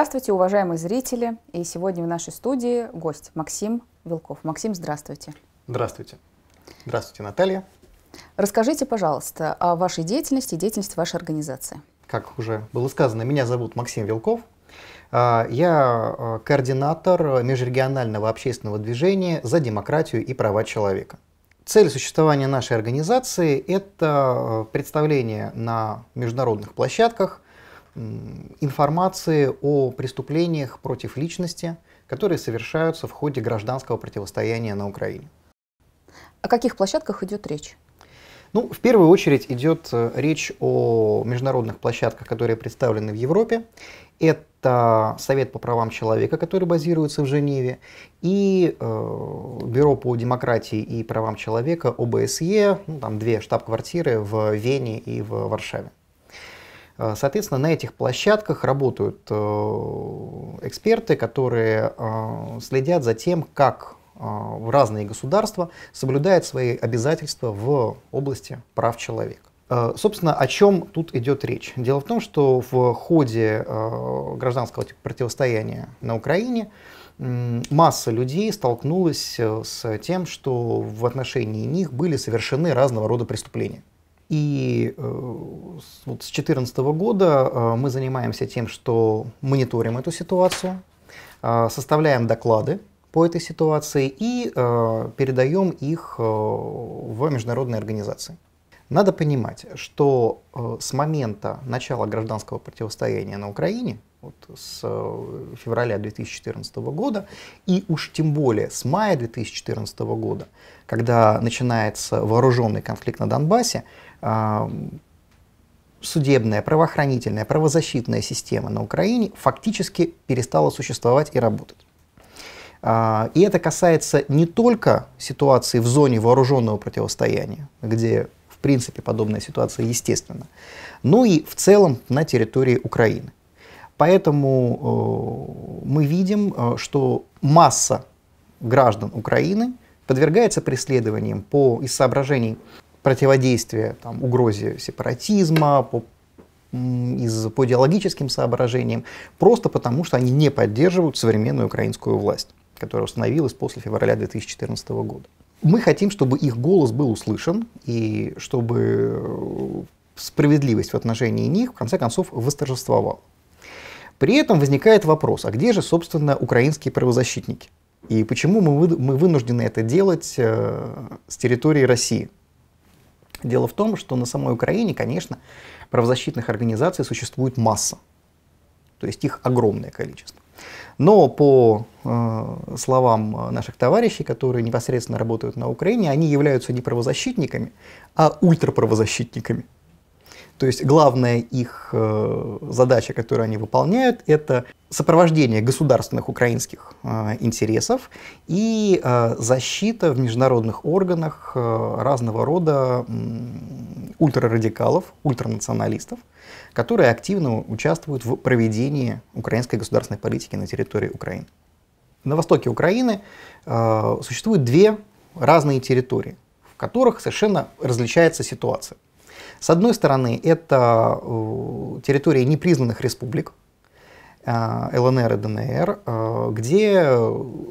Здравствуйте, уважаемые зрители. И сегодня в нашей студии гость Максим Вилков. Максим, здравствуйте. Здравствуйте. Здравствуйте, Наталья. Расскажите, пожалуйста, о вашей деятельности и деятельности вашей организации. Как уже было сказано, меня зовут Максим Вилков. А, я а, координатор межрегионального общественного движения «За демократию и права человека». Цель существования нашей организации – это а, представление на международных площадках – информации о преступлениях против личности, которые совершаются в ходе гражданского противостояния на Украине. О каких площадках идет речь? Ну, в первую очередь идет э, речь о международных площадках, которые представлены в Европе. Это Совет по правам человека, который базируется в Женеве, и э, Бюро по демократии и правам человека ОБСЕ, ну, там две штаб-квартиры в Вене и в Варшаве. Э, соответственно, на этих площадках работают э, эксперты, которые э, следят за тем, как в разные государства соблюдают свои обязательства в области прав человека. Собственно, о чем тут идет речь? Дело в том, что в ходе гражданского типа противостояния на Украине масса людей столкнулась с тем, что в отношении них были совершены разного рода преступления. И э, вот с 2014 года э, мы занимаемся тем, что мониторим эту ситуацию, э, составляем доклады по этой ситуации и передаем их в международные организации. Надо понимать, что с момента начала гражданского противостояния на Украине, вот с февраля 2014 года, и уж тем более с мая 2014 года, когда начинается вооруженный конфликт на Донбассе, судебная, правоохранительная, правозащитная система на Украине фактически перестала существовать и работать. А, и это касается не только ситуации в зоне вооруженного противостояния, где, в принципе, подобная ситуация естественна, но и в целом на территории Украины. Поэтому мы видим, что масса граждан Украины подвергается преследованиям по, из соображений противодействие там, угрозе сепаратизма, по, из, по идеологическим соображениям, просто потому что они не поддерживают современную украинскую власть, которая установилась после февраля 2014 года. Мы хотим, чтобы их голос был услышан и чтобы э, справедливость в отношении них в конце концов восторжествовала. При этом возникает вопрос, а где же, собственно, украинские правозащитники? И почему мы, вы мы вынуждены это делать э, с территории России? Дело в том, что на самой Украине, конечно, правозащитных организаций существует масса. То есть их огромное количество. Но по э, словам наших товарищей, которые непосредственно работают на Украине, они являются не правозащитниками, а ультраправозащитниками. То есть главная их э, задача, которую они выполняют, это сопровождение государственных украинских э, интересов и э, защита в международных органах разного рода ультрарадикалов, ультранационалистов, которые активно участвуют в проведении украинской государственной политики на территории Украины. На востоке Украины существуют две разные территории, в которых совершенно различается ситуация. С одной стороны, это э, территория непризнанных республик, э, ЛНР и ДНР, э, где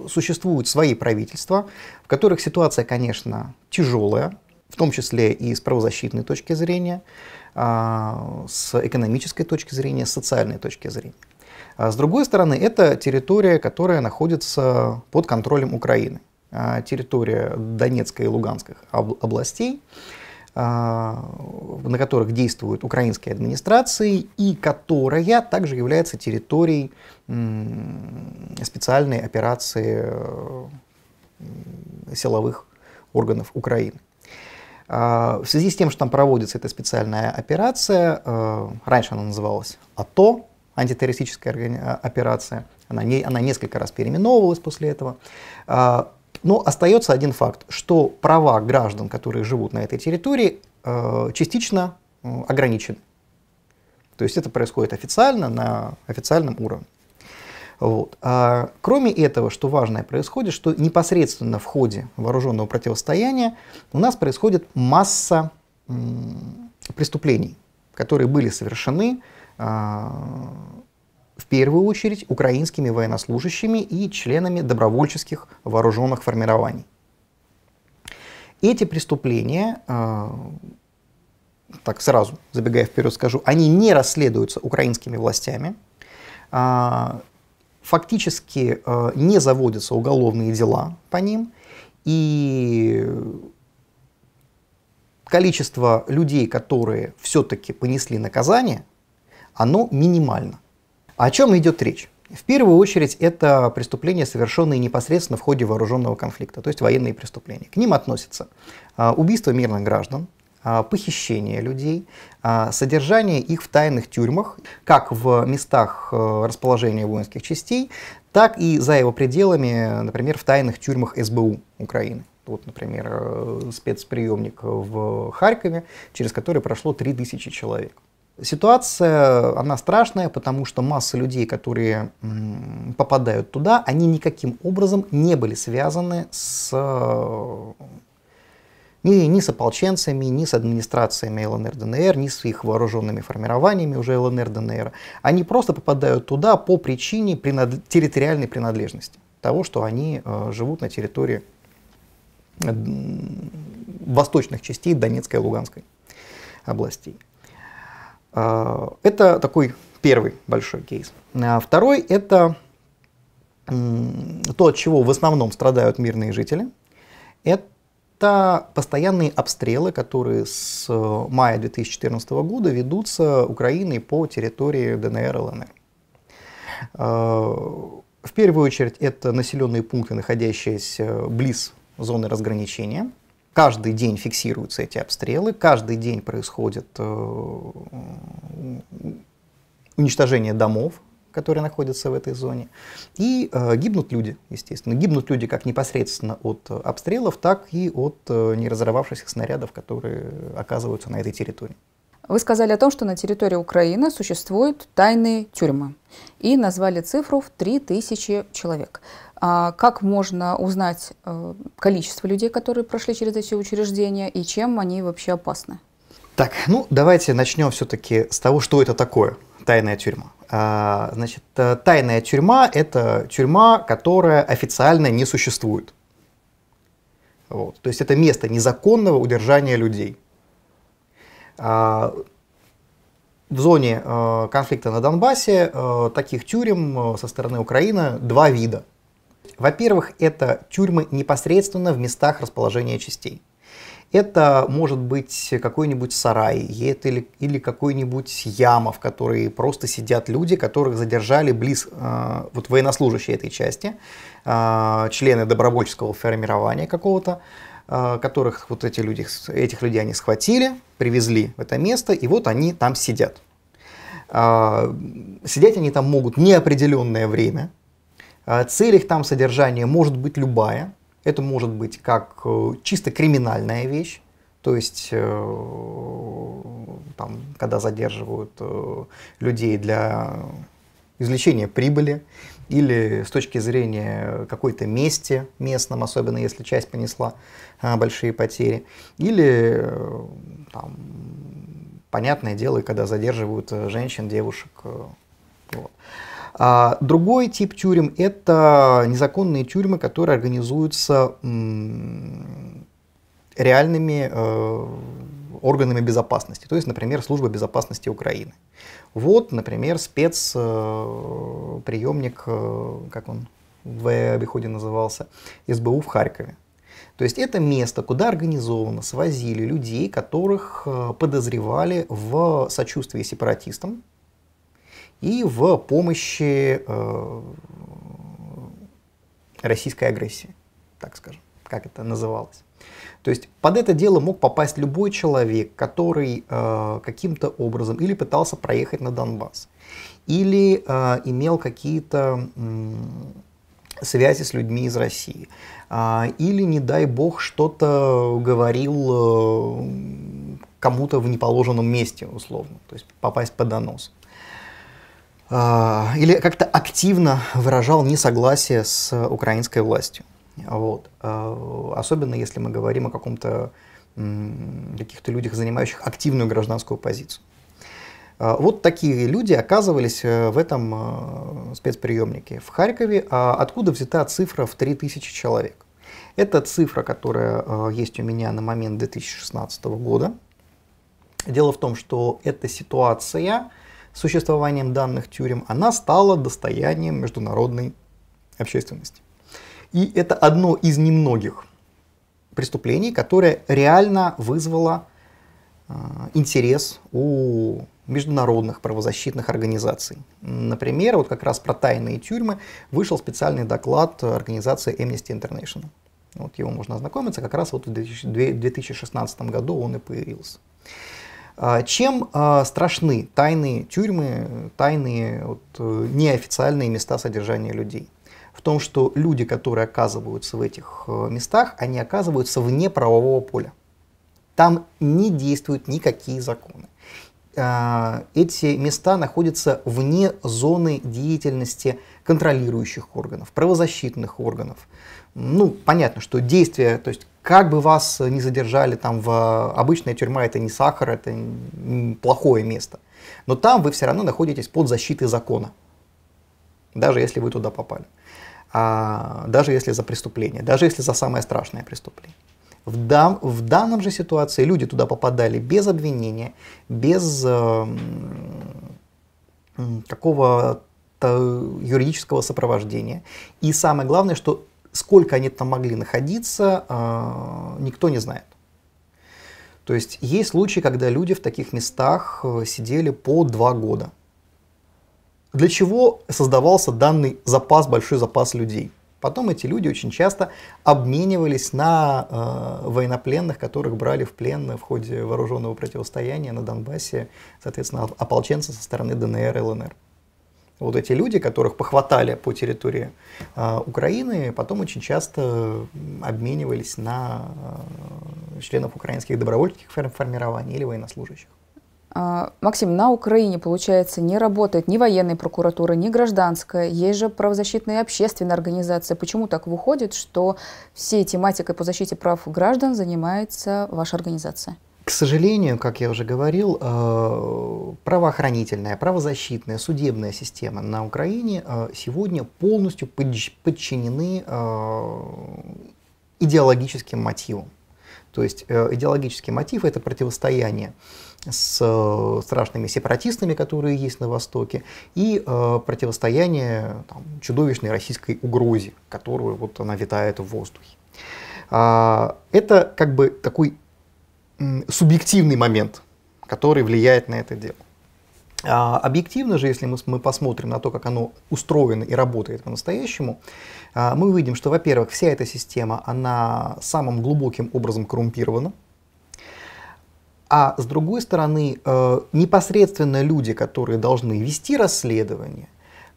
существуют свои правительства, в которых ситуация, конечно, тяжелая, в том числе и с правозащитной точки зрения, с экономической точки зрения, с социальной точки зрения. А с другой стороны, это территория, которая находится под контролем Украины, территория Донецкой и Луганской областей, а, на которых действуют украинские администрации и которая также является территорией специальной операции силовых органов Украины. А, в связи с тем, что там проводится эта специальная операция, а, раньше она называлась АТО, антитеррористическая операция, она, не, она несколько раз переименовывалась после этого, но остается один факт, что права граждан, которые живут на этой территории, э, частично э, ограничены. То есть это происходит официально, на официальном уровне. Вот. А, кроме этого, что важное происходит, что непосредственно в ходе вооруженного противостояния у нас происходит масса преступлений, которые были совершены а, в первую очередь украинскими военнослужащими и членами добровольческих вооруженных формирований. Эти преступления, э, так сразу забегая вперед скажу, они не расследуются украинскими властями, э, фактически э, не заводятся уголовные дела по ним, и количество людей, которые все-таки понесли наказание, оно минимально. О чем идет речь? В первую очередь это преступления, совершенные непосредственно в ходе вооруженного конфликта, то есть военные преступления. К ним относятся а, убийство мирных граждан, а, похищение людей, а, содержание их в тайных тюрьмах, как в местах э, расположения воинских частей, так и за его пределами, например, в тайных тюрьмах СБУ Украины. Вот, например, э, спецприемник в Харькове, через который прошло 3000 человек. Ситуация, она страшная, потому что масса людей, которые попадают туда, они никаким образом не были связаны с, э, ни, ни с ополченцами, ни с администрациями ЛНР-ДНР, ни с их вооруженными формированиями уже ЛНР-ДНР. Они просто попадают туда по причине принад... территориальной принадлежности, того, что они э, живут на территории э, восточных частей Донецкой и Луганской областей. А, это такой первый большой кейс. А, второй – это то, от чего в основном страдают мирные жители. Это постоянные обстрелы, которые с э, мая 2014 года ведутся Украиной по территории ДНР и ЛНР. А, в первую очередь это населенные пункты, находящиеся близ зоны разграничения каждый день фиксируются эти обстрелы, каждый день происходит э, уничтожение домов, которые находятся в этой зоне, и э, гибнут люди, естественно. Гибнут люди как непосредственно от обстрелов, так и от э, неразорвавшихся снарядов, которые оказываются на этой территории. Вы сказали о том, что на территории Украины существуют тайные тюрьмы и назвали цифру в 3000 человек. А как можно узнать э, количество людей, которые прошли через эти учреждения, и чем они вообще опасны? Так, ну давайте начнем все-таки с того, что это такое тайная тюрьма. А, значит, э, тайная тюрьма – это тюрьма, которая официально не существует. Вот. То есть это место незаконного удержания людей. А, в зоне э, конфликта на Донбассе таких тюрем со стороны Украины два вида – во-первых, это тюрьмы непосредственно в местах расположения частей. Это может быть какой-нибудь сарай или, или какой-нибудь яма, в которой просто сидят люди, которых задержали близ, э, вот военнослужащие этой части, э, члены добровольческого формирования какого-то, э, которых вот эти люди, этих людей они схватили, привезли в это место, и вот они там сидят. Э, сидеть они там могут неопределенное время, Э, цель там содержание может быть любая. Это может быть как э, чисто криминальная вещь, то есть э, там, когда задерживают людей для извлечения прибыли или с точки зрения какой-то мести местном, особенно если часть понесла большие потери, или там, понятное дело, когда задерживают женщин, девушек. Вот. А другой тип тюрем – это незаконные тюрьмы, которые организуются реальными э, органами безопасности, то есть, например, служба безопасности Украины. Вот, например, спецприемник, э, э, как он в обиходе назывался, СБУ в Харькове. То есть это место, куда организованно свозили людей, которых подозревали в сочувствии сепаратистам, и в помощи э, российской агрессии, так скажем, как это называлось. То есть под это дело мог попасть любой человек, который э, каким-то образом или пытался проехать на Донбасс, или э, имел какие-то связи с людьми из России, э, или, не дай бог, что-то говорил э, кому-то в неположенном месте, условно, то есть попасть под донос. А, или как-то активно выражал несогласие с украинской властью. Вот. А, особенно если мы говорим о каком-то каких-то людях, занимающих активную гражданскую позицию. А, вот такие люди оказывались э, в этом э, спецприемнике в Харькове. Откуда взята цифра в 3000 человек? Это цифра, которая э, есть у меня на момент 2016 года. Дело в том, что эта ситуация существованием данных тюрем, она стала достоянием международной общественности. И это одно из немногих преступлений, которое реально вызвало э, интерес у международных правозащитных организаций. Например, вот как раз про тайные тюрьмы вышел специальный доклад организации Amnesty International. Вот его можно ознакомиться, как раз вот в 2016 году он и появился. А, чем а, страшны тайные тюрьмы, тайные вот, э, неофициальные места содержания людей? В том, что люди, которые оказываются в этих э, местах, они оказываются вне правового поля. Там не действуют никакие законы. А, эти места находятся вне зоны деятельности контролирующих органов, правозащитных органов. Ну, понятно, что действия, то есть как бы вас э, не задержали там в э, обычная тюрьма, это не сахар, это плохое место. Но там вы все равно находитесь под защитой закона, даже если вы туда попали. А, даже если за преступление, даже если за самое страшное преступление. В, дан, в данном же ситуации люди туда попадали без обвинения, без э, какого-то юридического сопровождения. И самое главное, что Сколько они там могли находиться, а, никто не знает. То есть есть случаи, когда люди в таких местах э, сидели по два года. Для чего создавался данный запас, большой запас людей? Потом эти люди очень часто обменивались на э, военнопленных, которых брали в плен в ходе вооруженного противостояния на Донбассе, соответственно, ополченцы со стороны ДНР и ЛНР. Вот эти люди, которых похватали по территории э, Украины, потом очень часто обменивались на э, членов украинских добровольческих формирований или военнослужащих. А, Максим, на Украине, получается, не работает ни военная прокуратура, ни гражданская, есть же правозащитные общественные организации. Почему так выходит, что всей тематикой по защите прав граждан занимается ваша организация? К сожалению, как я уже говорил, э, правоохранительная, правозащитная, судебная система на Украине э, сегодня полностью подчинены э, идеологическим мотивам. То есть идеологический мотив – это противостояние с страшными сепаратистами, которые есть на Востоке, и противостояние там, чудовищной российской угрозе, которую вот она витает в воздухе. А, это как бы такой субъективный момент, который влияет на это дело. А объективно же, если мы, мы посмотрим на то, как оно устроено и работает по-настоящему, а, мы увидим, что, во-первых, вся эта система, она самым глубоким образом коррумпирована, а с другой стороны, э, непосредственно люди, которые должны вести расследование,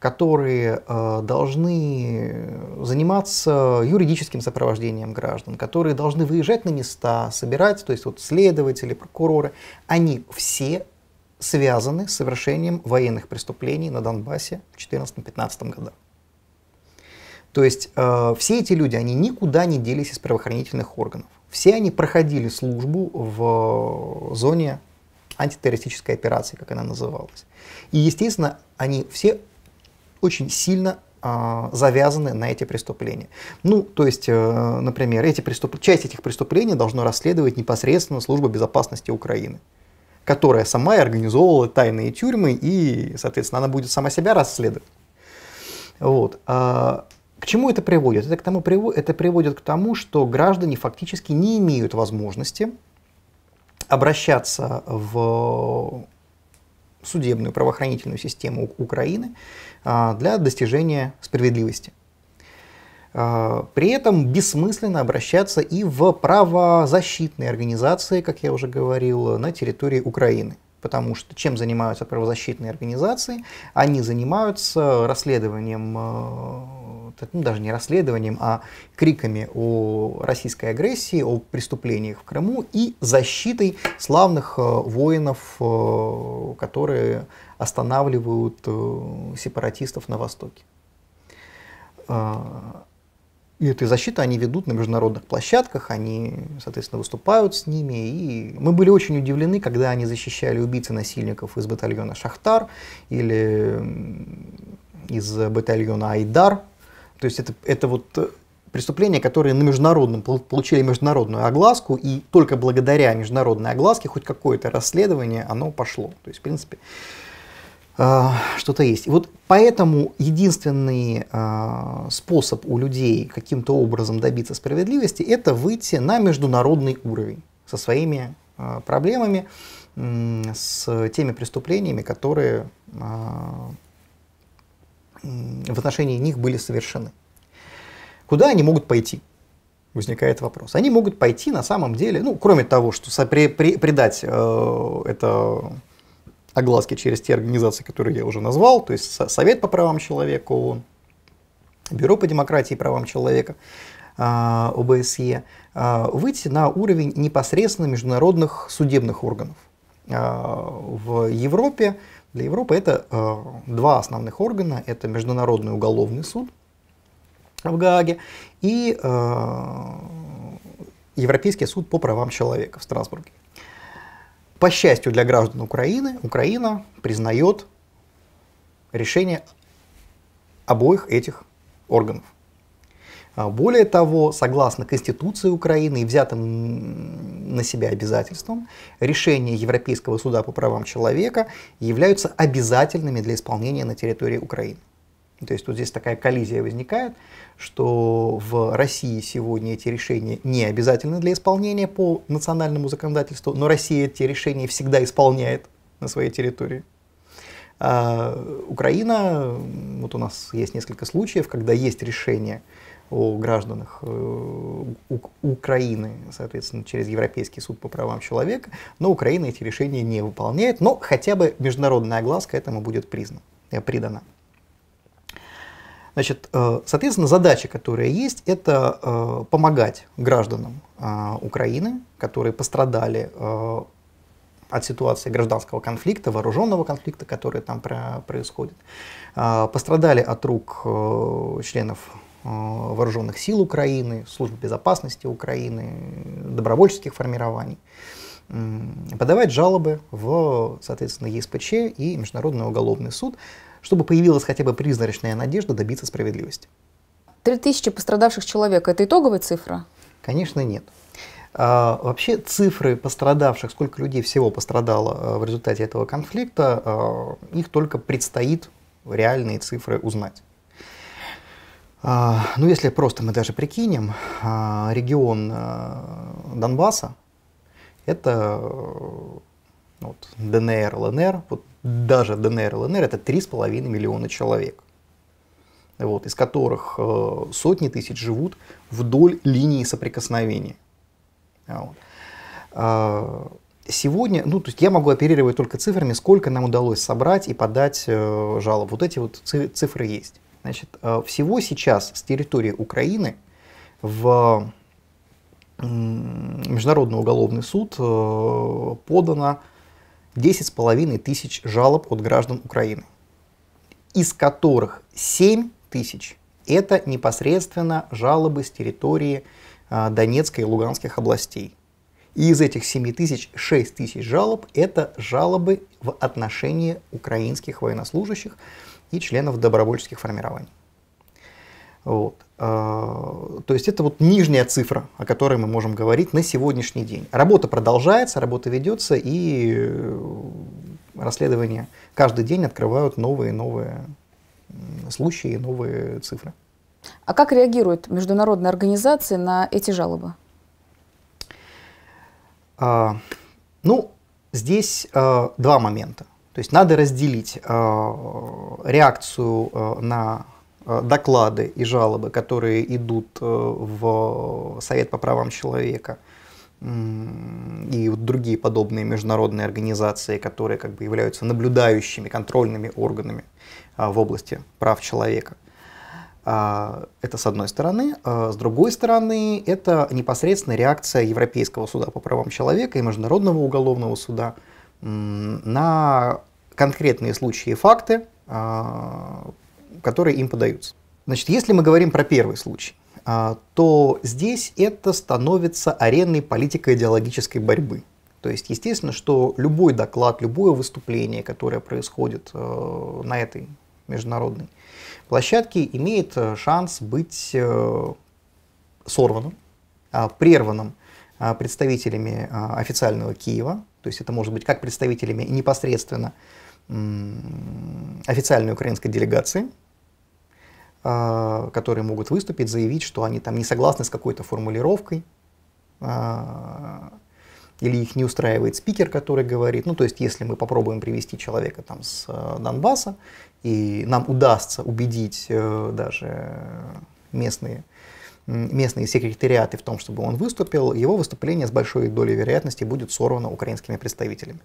которые э, должны заниматься юридическим сопровождением граждан, которые должны выезжать на места, собирать, то есть вот следователи, прокуроры, они все связаны с совершением военных преступлений на Донбассе в 2014-2015 годах. То есть э, все эти люди, они никуда не делись из правоохранительных органов. Все они проходили службу в зоне антитеррористической операции, как она называлась. И, естественно, они все очень сильно а, завязаны на эти преступления. Ну, то есть, э, например, эти преступ... часть этих преступлений должно расследовать непосредственно служба безопасности Украины, которая сама и организовывала тайные тюрьмы, и, соответственно, она будет сама себя расследовать. Вот. А к чему это приводит? Это, к тому, это приводит к тому, что граждане фактически не имеют возможности обращаться в судебную правоохранительную систему Украины а, для достижения справедливости. А, при этом бессмысленно обращаться и в правозащитные организации, как я уже говорил, на территории Украины. Потому что чем занимаются правозащитные организации? Они занимаются расследованием а, ну, даже не расследованием, а криками о российской агрессии, о преступлениях в Крыму и защитой славных э, воинов, э, которые останавливают э, сепаратистов на Востоке. И этой защиты они ведут на международных площадках, они, соответственно, выступают с ними. И мы были очень удивлены, когда они защищали убийц и насильников из батальона «Шахтар» или из батальона «Айдар», то есть это, это вот э, преступления, которые на международном, получили международную огласку, и только благодаря международной огласке хоть какое-то расследование оно пошло. То есть, в принципе, э, что-то есть. И вот поэтому единственный э, способ у людей каким-то образом добиться справедливости – это выйти на международный уровень со своими проблемами, с теми преступлениями, которые в отношении них были совершены. Куда они могут пойти? Возникает вопрос. Они могут пойти на самом деле, ну, кроме того, что при, при, придать э, это огласки через те организации, которые я уже назвал, то есть Совет по правам человека ООН, Бюро по демократии и правам человека, э, ОБСЕ, э, выйти на уровень непосредственно международных судебных органов. Э, в Европе для Европы это э, два основных органа. Это Международный уголовный суд в Гааге и э, Европейский суд по правам человека в Страсбурге. По счастью для граждан Украины, Украина признает решение обоих этих органов. А, более того, согласно Конституции Украины и взятым на себя обязательствам, решения Европейского суда по правам человека являются обязательными для исполнения на территории Украины. То есть тут здесь такая коллизия возникает, что в России сегодня эти решения не обязательны для исполнения по национальному законодательству, но Россия эти решения всегда исполняет на своей территории. А Украина, вот у нас есть несколько случаев, когда есть решение о гражданах э, Украины, соответственно, через Европейский суд по правам человека, но Украина эти решения не выполняет, но хотя бы международная огласка этому будет признана, э, придана. Значит, э, соответственно, задача, которая есть, это помогать гражданам Украины, которые пострадали от ситуации гражданского конфликта, вооруженного конфликта, который там происходит, пострадали от рук членов Э, вооруженных сил Украины, службы безопасности Украины, добровольческих формирований, подавать жалобы в, соответственно, ЕСПЧ и Международный уголовный суд, чтобы появилась хотя бы призрачная надежда добиться справедливости. 3000 пострадавших человек – это итоговая цифра? Конечно, нет. А, вообще цифры пострадавших, сколько людей всего пострадало а, в результате этого конфликта, а, их только предстоит реальные цифры узнать. А, ну, если просто мы даже прикинем, а, регион а, Донбасса – это э, вот, ДНР, ЛНР, вот, даже ДНР, ЛНР – это 3,5 миллиона человек, вот, из которых э, сотни тысяч живут вдоль линии соприкосновения. Вот. Сегодня, ну, то есть я могу оперировать только цифрами, сколько нам удалось собрать и подать э, жалоб. Вот эти вот цифры есть. Значит, э, всего сейчас с территории Украины в Международный уголовный суд э, подано 10,5 тысяч жалоб от граждан Украины, из которых 7 тысяч – это непосредственно жалобы с территории э, Донецкой и Луганских областей. И из этих 7 тысяч 6 тысяч жалоб – это жалобы в отношении украинских военнослужащих, и членов добровольческих формирований. Вот. А, то есть это вот нижняя цифра, о которой мы можем говорить на сегодняшний день. Работа продолжается, работа ведется, и э, расследования каждый день открывают новые и новые случаи, новые цифры. А как реагируют международные организации на эти жалобы? А, ну, здесь а, два момента. То есть надо разделить э, реакцию э, на э, доклады и жалобы, которые идут в Совет по правам человека и вот другие подобные международные организации, которые как бы являются наблюдающими, контрольными органами а, в области прав человека. А, это с одной стороны. А с другой стороны, это непосредственно реакция Европейского суда по правам человека и Международного уголовного суда – на конкретные случаи и факты, а, которые им подаются. Значит, если мы говорим про первый случай, а, то здесь это становится ареной политико-идеологической борьбы. То есть, естественно, что любой доклад, любое выступление, которое происходит э, на этой международной площадке, имеет э, шанс быть э, сорванным, прерванным представителями официального Киева, то есть это может быть как представителями непосредственно официальной украинской делегации, а, которые могут выступить, заявить, что они там не согласны с какой-то формулировкой, а, или их не устраивает спикер, который говорит, ну то есть если мы попробуем привести человека там с э, Донбасса, и нам удастся убедить э, даже местные местные секретариаты в том, чтобы он выступил, его выступление с большой долей вероятности будет сорвано украинскими представителями.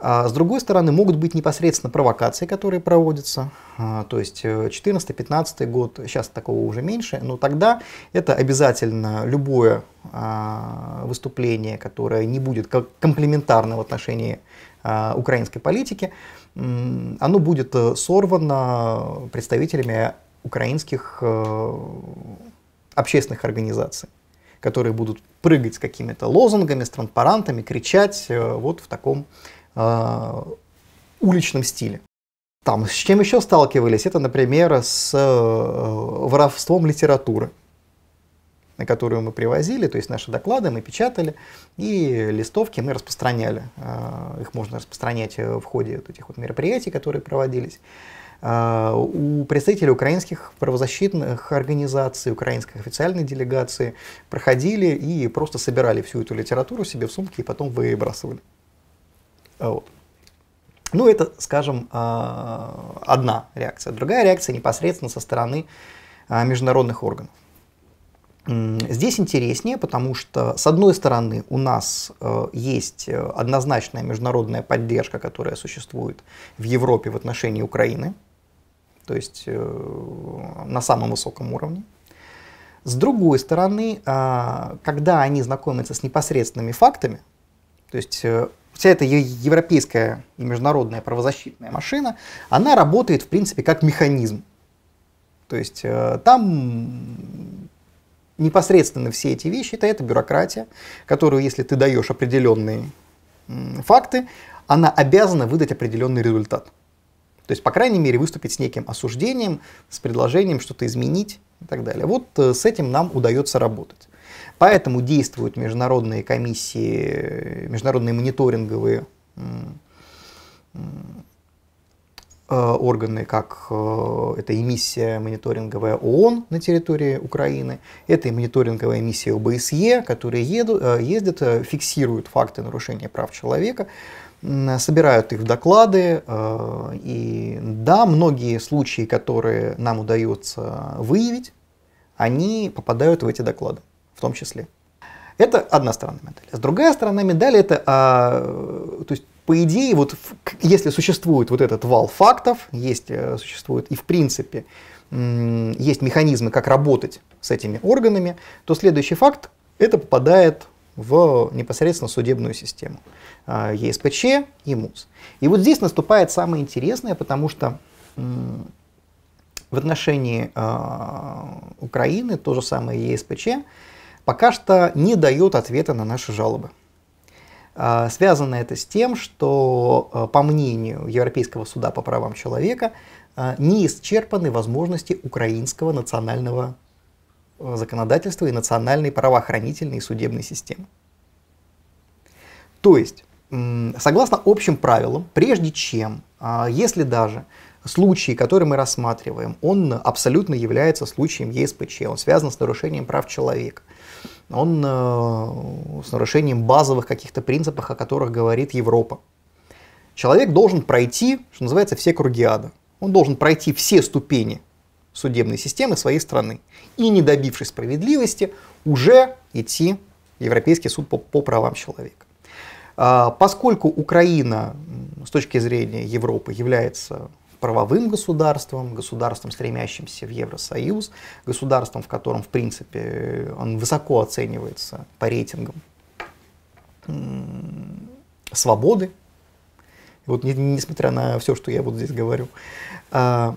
А, с другой стороны, могут быть непосредственно провокации, которые проводятся. А, то есть 14-15 э, год, сейчас такого уже меньше, но тогда это обязательно любое а, выступление, которое не будет комплементарно в отношении украинской политики, оно будет э, сорвано представителями украинских э, общественных организаций, которые будут прыгать с какими-то лозунгами, с транспарантами, кричать э, вот в таком э, уличном стиле. Там с чем еще сталкивались? Это, например, с э, воровством литературы на которую мы привозили, то есть наши доклады мы печатали, и листовки мы распространяли. Э, их можно распространять э, в ходе вот этих вот мероприятий, которые проводились. А, у представителей украинских правозащитных организаций, украинской официальной делегации проходили и просто собирали всю эту литературу себе в сумки и потом выбрасывали. А вот. Ну, это, скажем, а, одна реакция. Другая реакция непосредственно со стороны международных органов. Здесь интереснее, потому что, с одной стороны, у нас э, есть э, однозначная международная поддержка, которая существует в Европе в отношении Украины, то есть э, на самом высоком уровне. С другой стороны, когда они знакомятся с непосредственными фактами, то есть вся эта европейская и международная правозащитная машина, она работает, в принципе, как механизм. То есть там непосредственно все эти вещи, это, это бюрократия, которую, если ты даешь определенные факты, она обязана выдать определенный результат. То есть, по крайней мере, выступить с неким осуждением, с предложением что-то изменить и так далее. Вот э, с этим нам удается работать. Поэтому действуют международные комиссии, э, международные мониторинговые Э, органы, как э, это эмиссия мониторинговая ООН на территории Украины, это и мониторинговая миссия ОБСЕ, которые едут, э, ездят, фиксируют факты нарушения прав человека, собирают их в доклады. И да, многие случаи, которые нам удается выявить, они попадают в эти доклады, в том числе. Это одна сторона медали. А с другая сторона медали это, а, то есть по идее, вот если существует вот этот вал фактов, есть, э, существует и в принципе есть механизмы, как работать с этими органами, то следующий факт – это попадает в непосредственно судебную систему а, ЕСПЧ и МУС. И вот здесь наступает самое интересное, потому что в отношении а, Украины то же самое ЕСПЧ пока что не дает ответа на наши жалобы. А, связано это с тем, что, а, по мнению Европейского суда по правам человека, а, не исчерпаны возможности украинского национального законодательства и национальной правоохранительной и судебной системы. То есть, согласно общим правилам, прежде чем, если даже случай, который мы рассматриваем, он абсолютно является случаем ЕСПЧ, он связан с нарушением прав человека, он э, с нарушением базовых каких-то принципов, о которых говорит Европа. Человек должен пройти, что называется, все круги ада. Он должен пройти все ступени судебной системы своей страны. И, не добившись справедливости, уже идти в Европейский суд по, по правам человека. А, поскольку Украина с точки зрения Европы является правовым государством, государством, стремящимся в Евросоюз, государством, в котором, в принципе, э, он высоко оценивается по рейтингам свободы. вот несмотря на все, что я вот здесь говорю. А,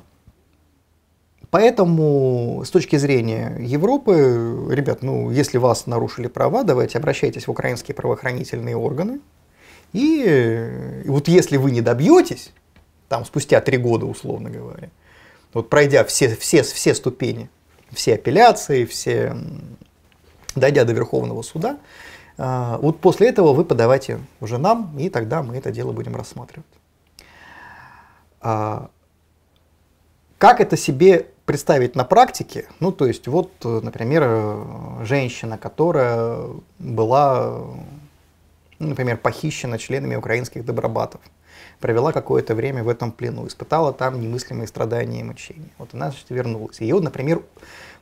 поэтому с точки зрения Европы, ребят, ну если вас нарушили права, давайте обращайтесь в украинские правоохранительные органы. И, э, и вот если вы не добьетесь, там спустя три года, условно говоря. Вот пройдя все, все, все ступени, все апелляции, все, дойдя до Верховного суда, а, вот после этого вы подавайте уже нам, и тогда мы это дело будем рассматривать. А, как это себе представить на практике? Ну, то есть, вот, например, женщина, которая была, ну, например, похищена членами украинских добробатов – провела какое-то время в этом плену, испытала там немыслимые страдания и мучения. Вот она, значит, вернулась. Ее, например,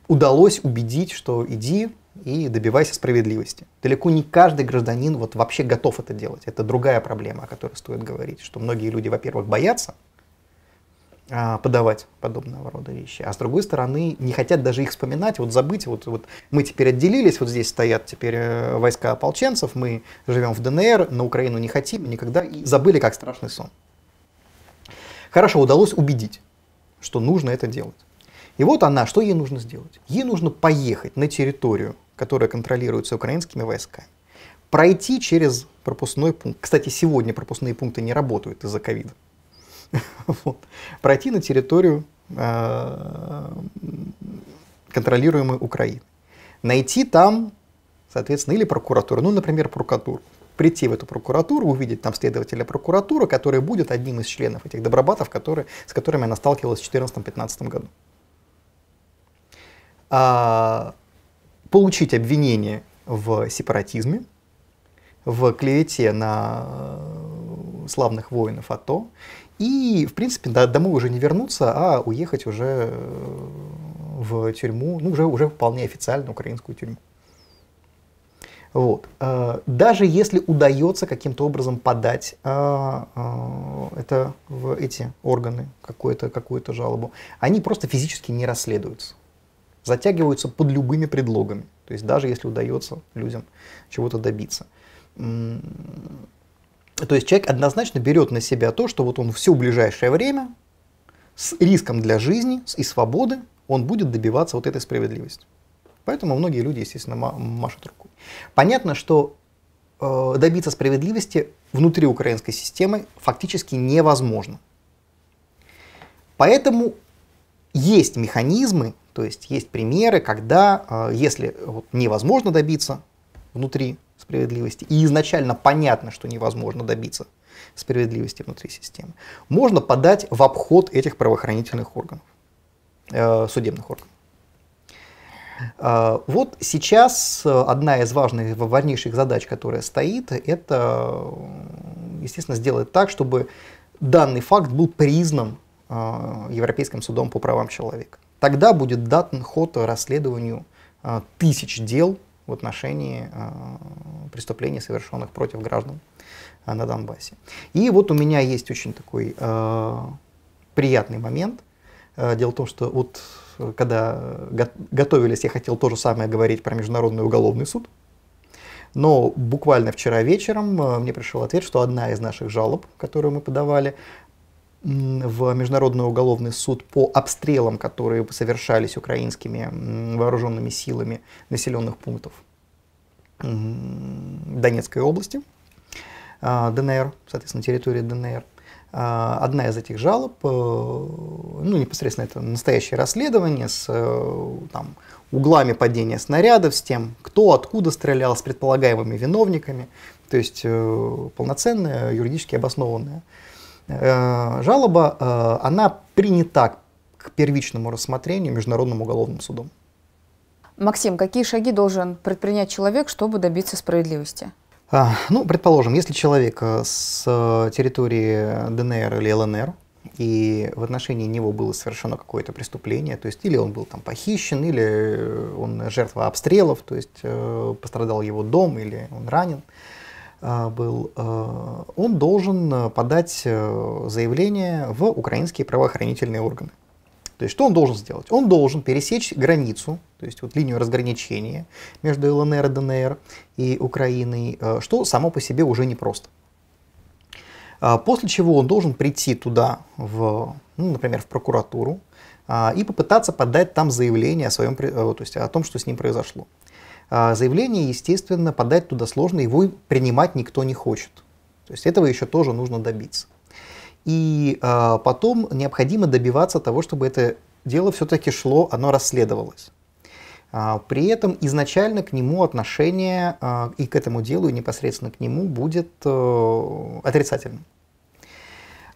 удалось убедить, что иди и добивайся справедливости. Далеко не каждый гражданин вот вообще готов это делать. Это другая проблема, о которой стоит говорить, что многие люди, во-первых, боятся, а, подавать подобного рода вещи. А с другой стороны, не хотят даже их вспоминать, вот забыть, вот, вот мы теперь отделились, вот здесь стоят теперь э, войска ополченцев, мы живем в ДНР, на Украину не хотим никогда, и забыли как страшный сон. Хорошо, удалось убедить, что нужно это делать. И вот она, что ей нужно сделать? Ей нужно поехать на территорию, которая контролируется украинскими войсками, пройти через пропускной пункт. Кстати, сегодня пропускные пункты не работают из-за ковида. вот, пройти на территорию э, контролируемой Украины. Найти там, соответственно, или прокуратуру, ну, например, прокуратуру. Прийти в эту прокуратуру, увидеть там следователя прокуратуры, который будет одним из членов этих добробатов, которые, с которыми она сталкивалась в 2014-2015 году. А, получить обвинение в сепаратизме, в клевете на э, славных воинов АТО и, в принципе, да, домой уже не вернуться, а уехать уже э, в тюрьму, ну, уже, уже вполне официально украинскую тюрьму. Вот. Э, даже если удается каким-то образом подать а, а, это в эти органы, какую-то какую жалобу, они просто физически не расследуются. Затягиваются под любыми предлогами. То есть даже если удается людям чего-то добиться. То есть человек однозначно берет на себя то, что вот он все ближайшее время с риском для жизни и свободы он будет добиваться вот этой справедливости. Поэтому многие люди, естественно, машут рукой. Понятно, что э, добиться справедливости внутри украинской системы фактически невозможно. Поэтому есть механизмы, то есть есть примеры, когда, э, если вот, невозможно добиться внутри справедливости. И изначально понятно, что невозможно добиться справедливости внутри системы. Можно подать в обход этих правоохранительных органов, э, судебных органов. Э, вот сейчас э, одна из важных, важнейших задач, которая стоит, это, естественно, сделать так, чтобы данный факт был признан э, Европейским судом по правам человека. Тогда будет дан ход расследованию тысяч дел в отношении э, преступлений, совершенных против граждан э, на Донбассе. И вот у меня есть очень такой э, приятный момент. Дело в том, что вот когда готовились, я хотел то же самое говорить про Международный уголовный суд. Но буквально вчера вечером мне пришел ответ, что одна из наших жалоб, которую мы подавали, в Международный уголовный суд по обстрелам, которые совершались украинскими вооруженными силами населенных пунктов Донецкой области, а, ДНР, соответственно, территории ДНР. А, одна из этих жалоб, э, ну, непосредственно это настоящее расследование с э, там, углами падения снарядов, с тем, кто откуда стрелял, с предполагаемыми виновниками, то есть э, полноценное, юридически обоснованное Э, жалоба, э, она принята к первичному рассмотрению Международным уголовным судом. Максим, какие шаги должен предпринять человек, чтобы добиться справедливости? А, ну, предположим, если человек э, с территории ДНР или ЛНР, и в отношении него было совершено какое-то преступление, то есть или он был там похищен, или он жертва обстрелов, то есть э, пострадал его дом, или он ранен, э, а, был, а, он должен а, подать э, заявление в украинские правоохранительные органы. То есть что он должен сделать? Он должен пересечь границу, то есть вот линию разграничения между ЛНР, и ДНР и Украиной, э, что само по себе уже непросто. После чего он должен прийти туда, в, ну, например, в прокуратуру, и попытаться подать там заявление о, своем, э, то есть о том, что с ним произошло. А заявление, естественно, подать туда сложно, его принимать никто не хочет. То есть этого еще тоже нужно добиться. И э, потом необходимо добиваться того, чтобы это дело все-таки шло, оно расследовалось. А, при этом изначально к нему отношение а, и к этому делу, и непосредственно к нему будет э, отрицательным.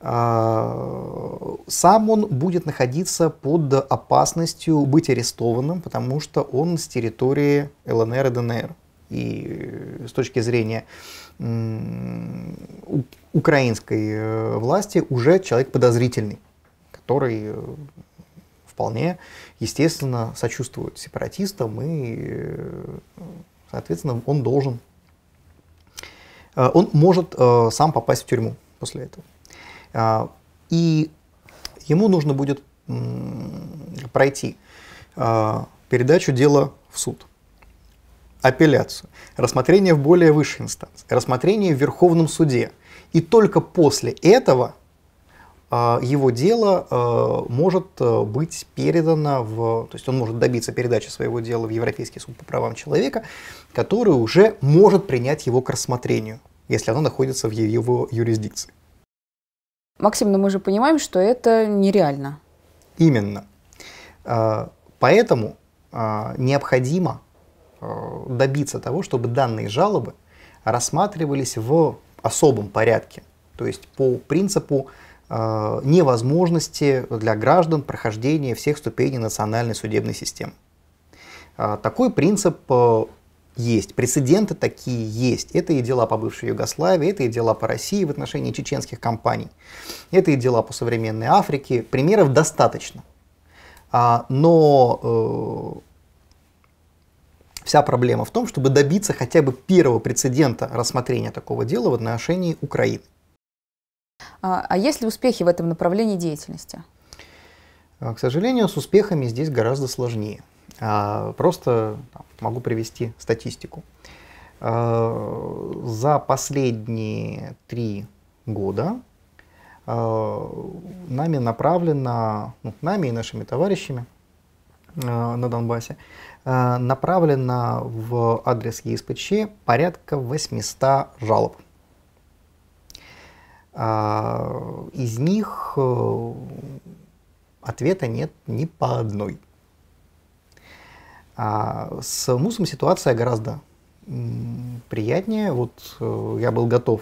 А, сам он будет находиться под опасностью быть арестованным, потому что он с территории ЛНР и ДНР. И э, с точки зрения украинской э, власти уже человек подозрительный, который э, вполне естественно сочувствует сепаратистам и, соответственно, он должен, он может сам попасть в тюрьму после этого. А, и ему нужно будет пройти а, передачу дела в суд, апелляцию, рассмотрение в более высшей инстанции, рассмотрение в Верховном суде. И только после этого а, его дело может быть передано в... То есть он может добиться передачи своего дела в Европейский суд по правам человека, который уже может принять его к рассмотрению, если оно находится в его юрисдикции. Максим, но ну, мы же понимаем, что это нереально. Именно. А, поэтому а, необходимо а, добиться того, чтобы данные жалобы рассматривались в особом порядке, то есть по принципу невозможности для граждан прохождения всех ступеней национальной судебной системы. Такой принцип есть. Прецеденты такие есть. Это и дела по бывшей Югославии, это и дела по России в отношении чеченских компаний, это и дела по современной Африке. Примеров достаточно. А, но э, вся проблема в том, чтобы добиться хотя бы первого прецедента рассмотрения такого дела в отношении Украины. А, а есть ли успехи в этом направлении деятельности? А, к сожалению, с успехами здесь гораздо сложнее. А, просто могу привести статистику. А, за последние три года а, нами направлено, ну, нами и нашими товарищами на Донбассе, направлено в адрес ЕСПЧ порядка 800 жалоб. Из них э, ответа нет ни по одной. А с мусом ситуация гораздо приятнее. Вот э, я был готов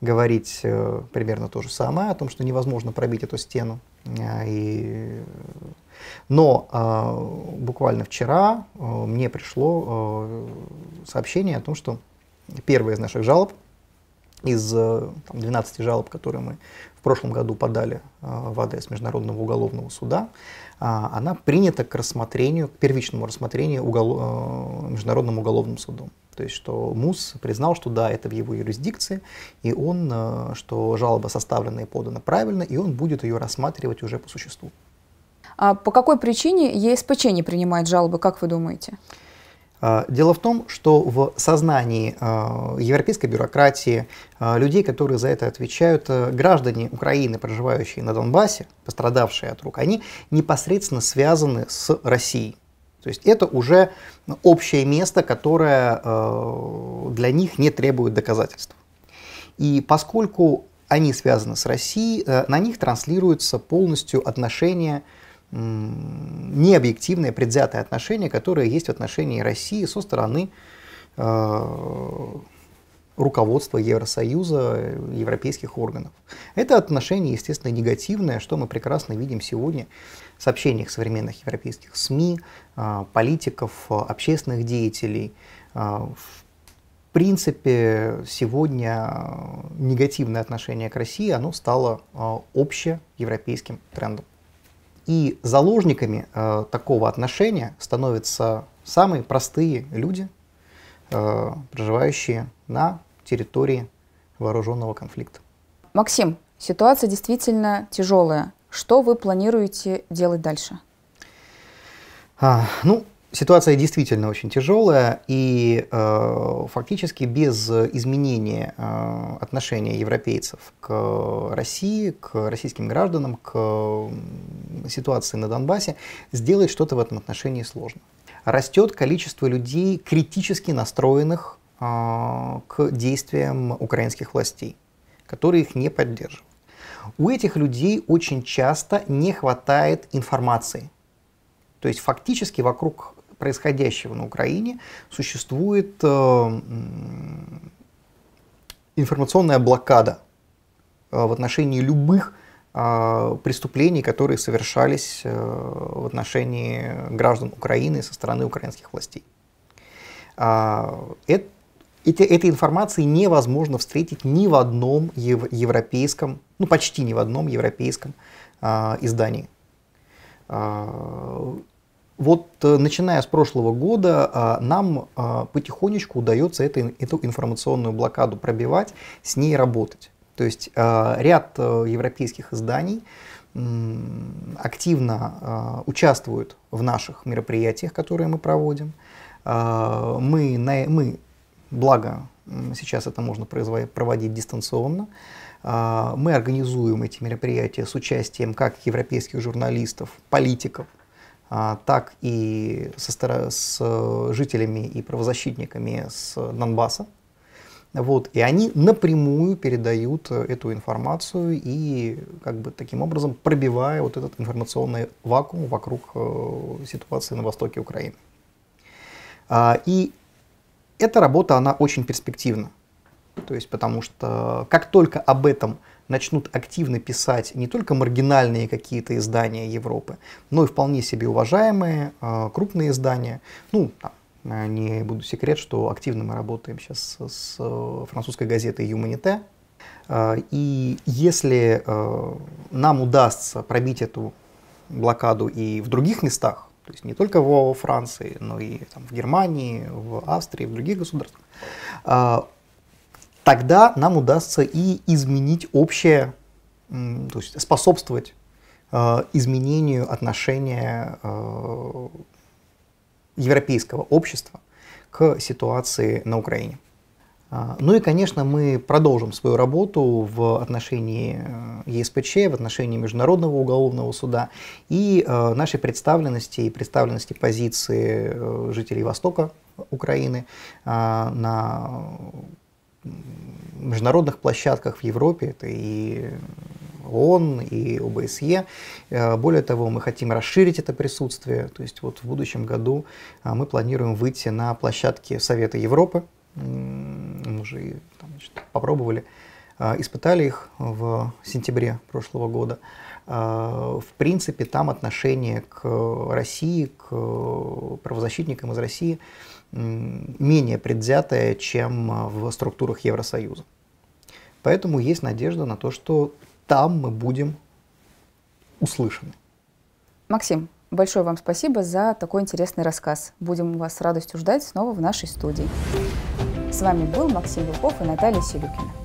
говорить э, примерно то же самое, о том, что невозможно пробить эту стену. А, и... Но а, буквально вчера э, мне пришло сообщение о том, что первая из наших жалоб, из там, 12 жалоб, которые мы в прошлом году подали в адрес Международного уголовного суда, а, она принята к рассмотрению, к первичному рассмотрению угол... Э, Международным уголовным судом. То есть, что МУС признал, что да, это в его юрисдикции, и он, э, что жалоба составлена и подана правильно, и он будет ее рассматривать уже по существу. А по какой причине ЕСПЧ не принимает жалобы, как вы думаете? А, дело в том, что в сознании а, европейской бюрократии, а, людей, которые за это отвечают, граждане Украины, проживающие на Донбассе, пострадавшие от рук, они непосредственно связаны с Россией. То есть это уже общее место, которое для них не требует доказательств. И поскольку они связаны с Россией, э, на них транслируется полностью отношение необъективное, предвзятое отношение, которое есть в отношении России со стороны э, руководства Евросоюза, европейских органов. Это отношение, естественно, негативное, что мы прекрасно видим сегодня в сообщениях современных европейских СМИ, э, политиков, общественных деятелей. Э, в принципе, сегодня негативное отношение к России, оно стало общеевропейским трендом. И заложниками э, такого отношения становятся самые простые люди, э, проживающие на территории вооруженного конфликта. Максим, ситуация действительно тяжелая. Что вы планируете делать дальше? А, ну, Ситуация действительно очень тяжелая, и э, фактически без изменения э, отношения европейцев к России, к российским гражданам, к ситуации на Донбассе, сделать что-то в этом отношении сложно. Растет количество людей, критически настроенных э, к действиям украинских властей, которые их не поддерживают. У этих людей очень часто не хватает информации. То есть фактически вокруг происходящего на Украине существует э, информационная блокада э, в отношении любых э, преступлений, которые совершались э, в отношении граждан Украины со стороны украинских властей. А, Это, этой информации невозможно встретить ни в одном европейском, ну почти ни в одном европейском а, издании. А, вот э, начиная с прошлого года а, нам а, потихонечку удается эту, эту информационную блокаду пробивать, с ней работать. То есть а, ряд э, европейских изданий активно участвуют в наших мероприятиях, которые мы проводим. Мы, мы благо сейчас это можно проводить дистанционно, мы организуем эти мероприятия с участием как европейских журналистов, политиков – а, так и со, с э, жителями и правозащитниками с Донбасса. Вот, и они напрямую передают э, эту информацию и как бы таким образом пробивая вот этот информационный вакуум вокруг э, ситуации на востоке Украины. А, и эта работа, она очень перспективна. То есть, потому что как только об этом начнут активно писать не только маргинальные какие-то издания Европы, но и вполне себе уважаемые, а, крупные издания. Ну, там, э, не буду секрет, что активно мы работаем сейчас с э, французской газетой «Юманите». А, и если э, нам удастся пробить эту блокаду и в других местах, то есть не только во Франции, но и там, в Германии, в Австрии, в других государствах, а, тогда нам удастся и изменить общее, то есть способствовать э, изменению отношения э, европейского общества к ситуации на Украине. А, ну и, конечно, мы продолжим свою работу в отношении э, ЕСПЧ, в отношении Международного уголовного суда и нашей представленности и представленности позиции жителей Востока Украины на международных площадках в Европе, это и ООН, и ОБСЕ. Э, более того, мы хотим расширить это присутствие, то есть вот в будущем году э, мы планируем выйти на площадки Совета Европы, мы уже там, значит, попробовали, э, испытали их в сентябре прошлого года. В принципе, там отношение к России, к правозащитникам из России – менее предвзятое, чем а, в структурах Евросоюза. Поэтому есть надежда на то, что там мы будем услышаны. Максим, большое вам спасибо за такой интересный рассказ. Будем вас с радостью ждать снова в нашей студии. С вами был Максим Луков и Наталья Селюкина.